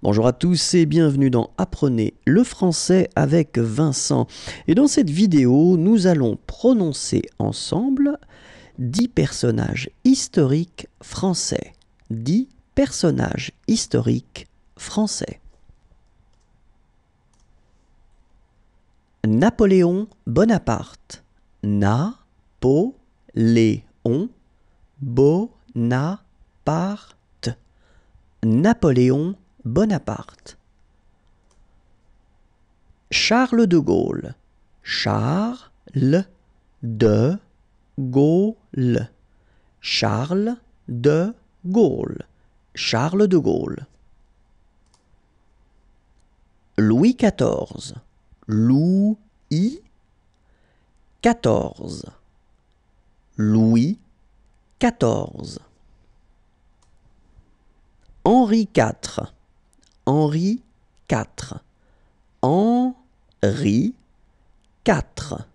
Bonjour à tous et bienvenue dans Apprenez le français avec Vincent. Et dans cette vidéo, nous allons prononcer ensemble 10 personnages historiques français. 10 personnages historiques français. Napoléon Bonaparte. Na-po-lé-on Bonaparte. Napoléon Bonaparte. Charles de Gaulle. Charles de Gaulle. Charles de Gaulle. Charles de Gaulle. Louis XIV. Louis XIV. Louis XIV. Henri IV. Henri IV. Henri IV.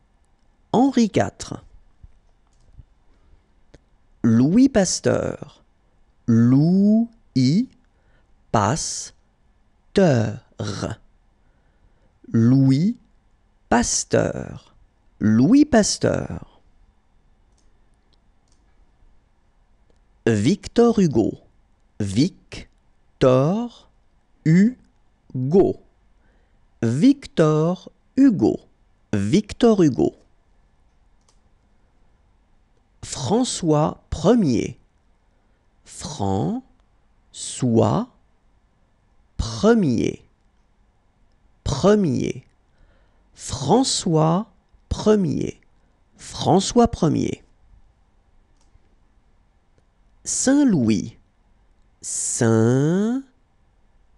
Henri IV. Louis Pasteur. Louis Pasteur. Louis Pasteur. Louis Pasteur. Victor Hugo. Victor Hugo, Victor Hugo, Victor Hugo. François 1er, François 1er, 1er, François 1er, François 1er. Saint Louis, Saint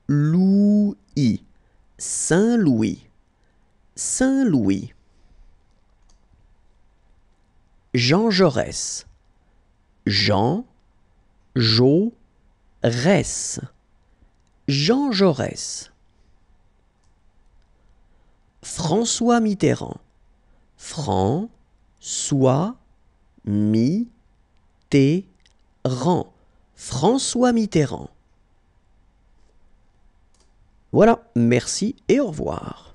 Louis, Saint-Louis, Saint-Louis. Jean Jaurès, Jean, Jaurès, Jean Jaurès. François Mitterrand, François Mitterrand, François Mitterrand. Voilà, merci et au revoir.